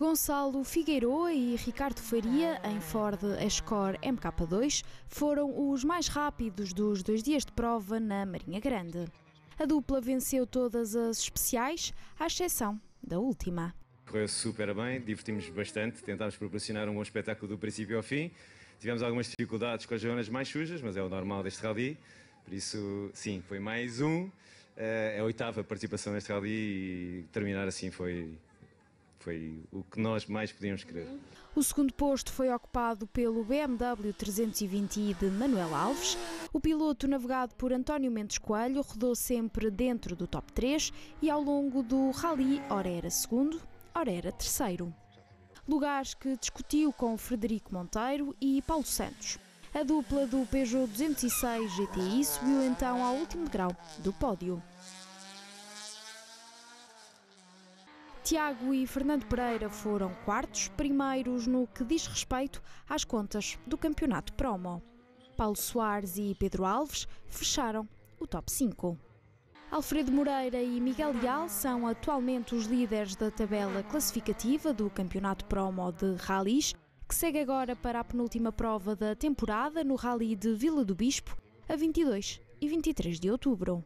Gonçalo Figueiredo e Ricardo Faria, em Ford Escort MK2, foram os mais rápidos dos dois dias de prova na Marinha Grande. A dupla venceu todas as especiais, à exceção da última. Correu super bem, divertimos bastante, tentámos proporcionar um bom espetáculo do princípio ao fim. Tivemos algumas dificuldades com as zonas mais sujas, mas é o normal deste rally. Por isso, sim, foi mais um. Eh, é a oitava participação neste rally e terminar assim foi, foi o que nós mais podíamos querer. O segundo posto foi ocupado pelo BMW 320i de Manuel Alves. O piloto, navegado por António Mendes Coelho, rodou sempre dentro do top 3 e ao longo do Rally, ora era segundo, ora era terceiro. Lugares que discutiu com Frederico Monteiro e Paulo Santos. A dupla do Peugeot 206 GTI subiu então ao último grau do pódio. Tiago e Fernando Pereira foram quartos primeiros no que diz respeito às contas do Campeonato Promo. Paulo Soares e Pedro Alves fecharam o top 5. Alfredo Moreira e Miguel Leal são atualmente os líderes da tabela classificativa do Campeonato Promo de Rallys, que segue agora para a penúltima prova da temporada no Rally de Vila do Bispo, a 22 e 23 de outubro.